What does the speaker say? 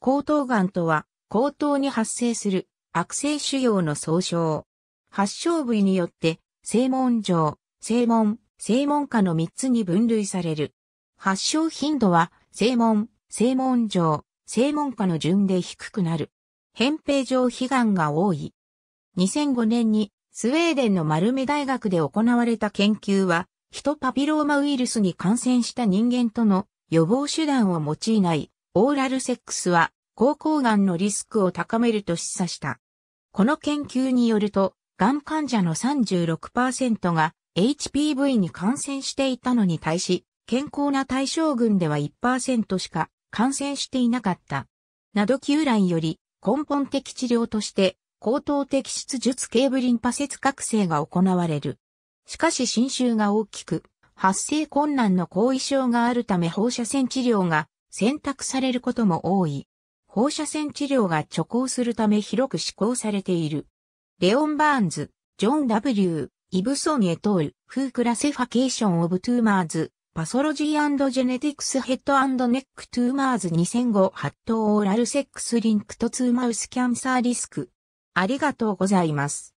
喉頭がんとは、喉頭に発生する悪性腫瘍の総称。発症部位によって、正門上、正門、正門下の3つに分類される。発症頻度は、正門、正門上、正門下の順で低くなる。扁平上皮がんが多い。2005年に、スウェーデンのマルメ大学で行われた研究は、ヒトパピローマウイルスに感染した人間との予防手段を用いないオーラルセックスは高校がんのリスクを高めると示唆した。この研究によると、がん患者の36%が HPV に感染していたのに対し、健康な対象群では1%しか感染していなかった。など旧来より根本的治療として、高等的質術ケーブリンパ節覚醒が行われる。しかし侵襲が大きく、発生困難の後遺症があるため放射線治療が選択されることも多い。放射線治療が直行するため広く施行されている。レオン・バーンズ、ジョン・ W、イブソン・エトール、フークラセファケーション・オブ・トゥーマーズ、パソロジージェネティクス・ヘッド・ネック・トゥーマーズ2005発ト・オーラルセックス・リンクとツーマウス・キャンサー・リスク。ありがとうございます。